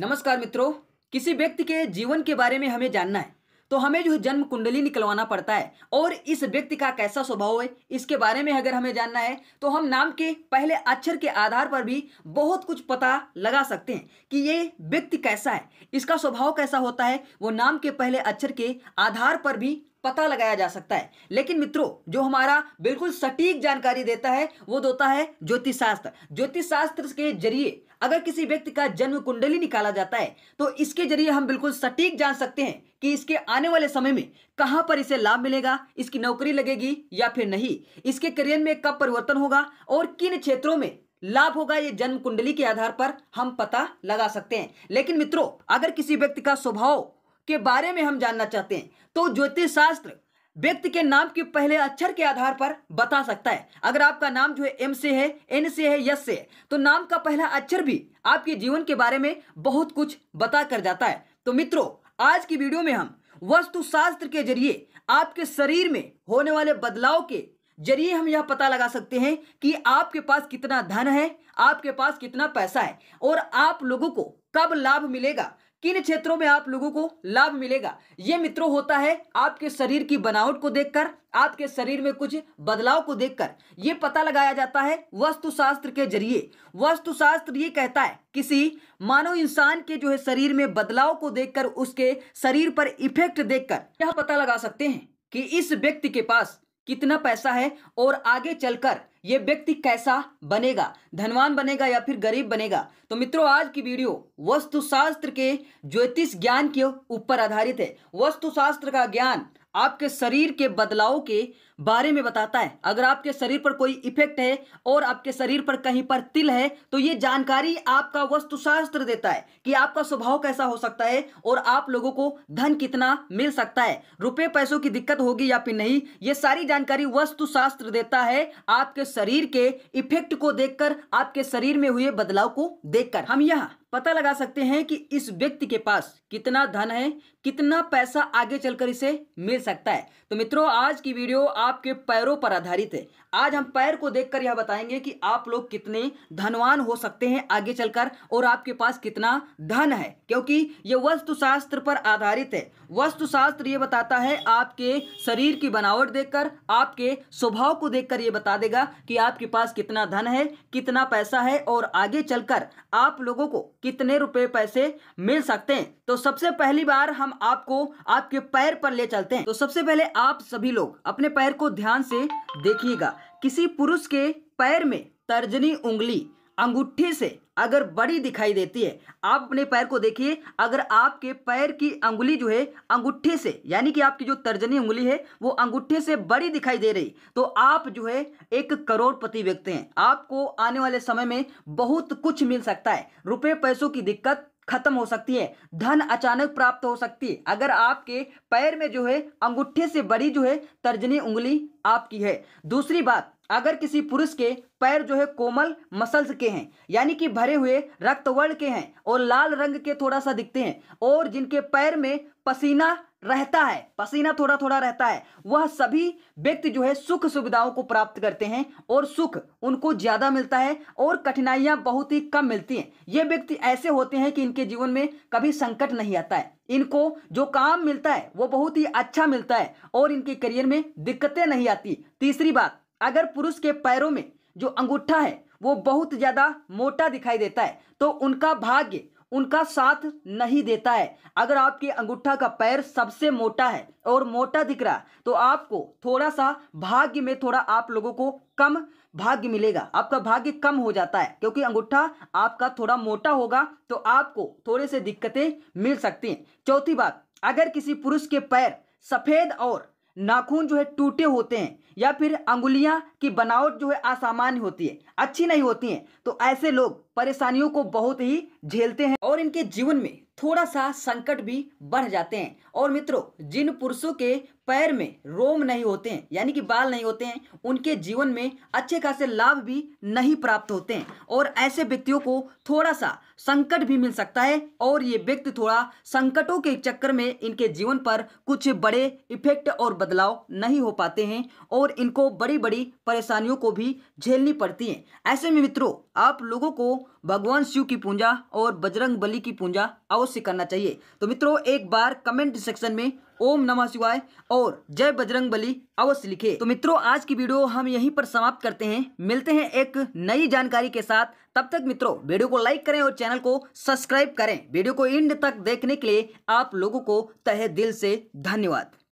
नमस्कार मित्रों किसी व्यक्ति के जीवन के बारे में हमें जानना है तो हमें जो है जन्म कुंडली निकलवाना पड़ता है और इस व्यक्ति का कैसा स्वभाव है इसके बारे में अगर हमें जानना है तो हम नाम के पहले अक्षर के आधार पर भी बहुत कुछ पता लगा सकते हैं कि ये व्यक्ति कैसा है इसका स्वभाव कैसा होता है वो नाम के पहले अक्षर के आधार पर भी पता लगाया जा सकता है लेकिन मित्रों जो हमारा बिल्कुल सटीक जानकारी देता है वो देता है ज्योतिष शास्त्र ज्योतिष शास्त्र के जरिए अगर किसी व्यक्ति का जन्म कुंडली निकाला जाता है तो इसके जरिए हम बिल्कुल सटीक जान सकते हैं कि इसके आने वाले समय में कहां पर इसे लाभ मिलेगा इसकी नौकरी लगेगी या फिर नहीं इसके करियर में कब परिवर्तन होगा और किन क्षेत्रों में लाभ होगा ये जन्म कुंडली के आधार पर हम पता लगा सकते हैं लेकिन मित्रों अगर किसी व्यक्ति का स्वभाव के बारे में हम जानना चाहते हैं तो ज्योतिष शास्त्र व्यक्ति के नाम के पहले अक्षर के आधार पर बता सकता है अगर आपका नाम जो है एम से है एन से है यस से है तो नाम का पहला अक्षर भी आपके जीवन के बारे में बहुत कुछ बता कर जाता है तो मित्रों आज की वीडियो में हम वस्तु शास्त्र के जरिए आपके शरीर में होने वाले बदलाव के जरिए हम यह पता लगा सकते हैं कि आपके पास कितना धन है आपके पास कितना पैसा है और आप लोगों को कब लाभ मिलेगा किन क्षेत्रों में आप लोगों को लाभ मिलेगा ये मित्रों होता है आपके शरीर की बनावट को देखकर आपके शरीर में कुछ बदलाव को देखकर ये पता लगाया जाता है वस्तुशास्त्र के जरिए वस्तुशास्त्र ये कहता है किसी मानव इंसान के जो है शरीर में बदलाव को देखकर उसके शरीर पर इफेक्ट देखकर यह पता लगा सकते हैं कि इस व्यक्ति के पास कितना पैसा है और आगे चलकर ये व्यक्ति कैसा बनेगा धनवान बनेगा या फिर गरीब बनेगा तो मित्रों आज की वीडियो वस्तुशास्त्र के ज्योतिष ज्ञान के ऊपर आधारित है वस्तुशास्त्र का ज्ञान आपके शरीर के बदलाव के बारे में बताता है अगर आपके शरीर पर कोई इफेक्ट है और आपके शरीर पर कहीं पर तिल है तो ये जानकारी आपका वस्तुशास्त्र देता है कि आपका स्वभाव कैसा हो सकता है और आप लोगों को धन कितना मिल सकता है रुपए पैसों की दिक्कत होगी या फिर नहीं ये सारी जानकारी वस्तुशास्त्र देता है आपके शरीर के इफेक्ट को देखकर आपके शरीर में हुए बदलाव को देखकर हम यहाँ पता लगा सकते हैं कि इस व्यक्ति के पास कितना धन है कितना पैसा आगे चलकर इसे मिल सकता है तो मित्रों आज की वीडियो आपके पैरों पर आधारित है आज हम पैर को देखकर यह बताएंगे कि आप लोग कितने धनवान हो सकते हैं आगे चलकर और आपके पास कितना धन है क्योंकि यह वस्तुशास्त्र पर आधारित है वस्तुशास्त्र ये बताता है आपके शरीर की बनावट देखकर आपके स्वभाव को देखकर यह बता देगा कि आपके पास कितना धन है कितना पैसा है और आगे चलकर आप लोगों को कितने रुपए पैसे मिल सकते हैं तो सबसे पहली बार हम आपको आपके पैर पर ले चलते हैं तो सबसे पहले आप सभी लोग अपने पैर को ध्यान से देखिएगा किसी पुरुष के पैर में तर्जनी उंगली अंगूठे से अगर बड़ी दिखाई देती है आप अपने पैर को देखिए अगर आपके पैर की अंगुली जो है अंगूठे से यानी कि आपकी जो तर्जनी उंगली है वो अंगूठे से बड़ी दिखाई दे रही तो आप जो है एक करोड़पति व्यक्ति हैं आपको आने वाले समय में बहुत कुछ मिल सकता है रुपये पैसों की दिक्कत खत्म हो सकती है धन अचानक प्राप्त हो सकती है अगर आपके पैर में जो है अंगूठे से बड़ी जो है तर्जनी उंगली आपकी है दूसरी बात अगर किसी पुरुष के पैर जो है कोमल मसल्स के हैं यानी कि भरे हुए रक्तवर्ण के हैं और लाल रंग के थोड़ा सा दिखते हैं और जिनके पैर में पसीना रहता है पसीना थोड़ा थोड़ा रहता है वह सभी व्यक्ति जो है सुख सुविधाओं को प्राप्त करते हैं और सुख उनको ज्यादा मिलता है और कठिनाइयां बहुत ही कम मिलती हैं ये व्यक्ति ऐसे होते हैं कि इनके जीवन में कभी संकट नहीं आता है इनको जो काम मिलता है वो बहुत ही अच्छा मिलता है और इनके करियर में दिक्कतें नहीं आती तीसरी बात अगर पुरुष के पैरों में जो अंगूठा है वो बहुत ज़्यादा मोटा दिखाई देता है तो उनका भाग्य उनका साथ नहीं देता है अगर आपके अंगूठा का पैर सबसे मोटा है और मोटा दिख रहा तो आपको थोड़ा सा भाग्य में थोड़ा आप लोगों को कम भाग्य मिलेगा आपका भाग्य कम हो जाता है क्योंकि अंगूठा आपका थोड़ा मोटा होगा तो आपको थोड़े से दिक्कतें मिल सकती हैं चौथी बात अगर किसी पुरुष के पैर सफ़ेद और नाखून जो है टूटे होते हैं या फिर अंगुलियां की बनावट जो है असामान्य होती है अच्छी नहीं होती है तो ऐसे लोग परेशानियों को बहुत ही झेलते हैं और इनके जीवन में थोड़ा सा संकट भी बढ़ जाते हैं और मित्रों जिन पुरुषों के पैर में रोम नहीं होते हैं यानी कि बाल नहीं होते हैं उनके जीवन में अच्छे खासे लाभ भी नहीं प्राप्त होते हैं और ऐसे व्यक्तियों को थोड़ा सा संकट भी मिल सकता है और ये व्यक्ति थोड़ा संकटों के चक्कर में इनके जीवन पर कुछ बड़े इफेक्ट और बदलाव नहीं हो पाते हैं और इनको बड़ी बड़ी परेशानियों को भी झेलनी पड़ती है ऐसे में मित्रों आप लोगों को भगवान शिव की पूजा और बजरंग बली की पूजा अवश्य करना चाहिए तो मित्रों एक बार कमेंट सेक्शन में ओम नमः शिवाय और जय बजरंग बली अवश्य लिखे तो मित्रों आज की वीडियो हम यहीं पर समाप्त करते हैं मिलते हैं एक नई जानकारी के साथ तब तक मित्रों वीडियो को लाइक करें और चैनल को सब्सक्राइब करें वीडियो को एंड तक देखने के लिए आप लोगों को तहे दिल से धन्यवाद